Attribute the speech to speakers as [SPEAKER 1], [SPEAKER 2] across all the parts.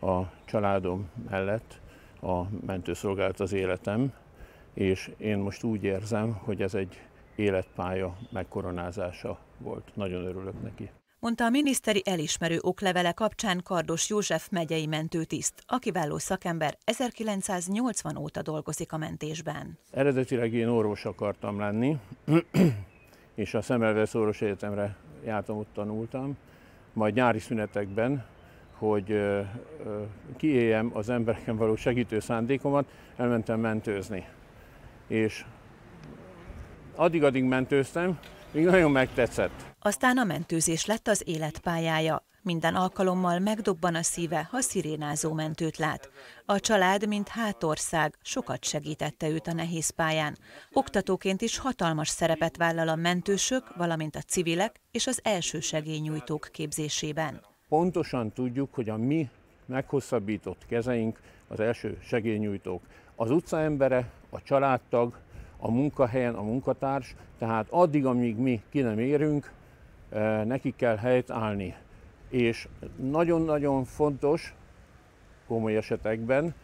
[SPEAKER 1] A családom mellett a mentőszolgálat az életem, és én most úgy érzem, hogy ez egy életpálya megkoronázása volt. Nagyon örülök neki.
[SPEAKER 2] Mondta a miniszteri elismerő oklevele kapcsán Kardos József megyei mentőtiszt, a kiváló szakember 1980 óta dolgozik a mentésben.
[SPEAKER 1] Eredetileg én orvos akartam lenni, és a Szemelvesz Orvos Egyetemre jártam, ott tanultam, majd nyári szünetekben hogy kiéljem az embereken való segítő szándékomat, elmentem mentőzni. És addig-addig mentőztem, még nagyon megtetszett.
[SPEAKER 2] Aztán a mentőzés lett az életpályája. Minden alkalommal megdobban a szíve, ha szirénázó mentőt lát. A család, mint hátország, sokat segítette őt a nehéz pályán. Oktatóként is hatalmas szerepet vállal a mentősök, valamint a civilek és az elsősegélynyújtók képzésében.
[SPEAKER 1] Pontosan tudjuk, hogy a mi meghosszabbított kezeink az első segélynyújtók. Az utca embere, a családtag, a munkahelyen a munkatárs, tehát addig, amíg mi ki nem érünk, eh, nekik kell helyt állni. És nagyon-nagyon fontos komoly esetekben,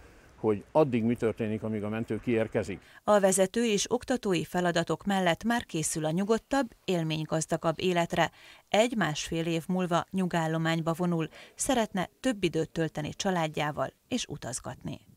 [SPEAKER 1] hogy addig mi történik, amíg a mentő kiérkezik.
[SPEAKER 2] A vezető és oktatói feladatok mellett már készül a nyugodtabb, élménygazdagabb életre. Egy-másfél év múlva nyugállományba vonul, szeretne több időt tölteni családjával és utazgatni.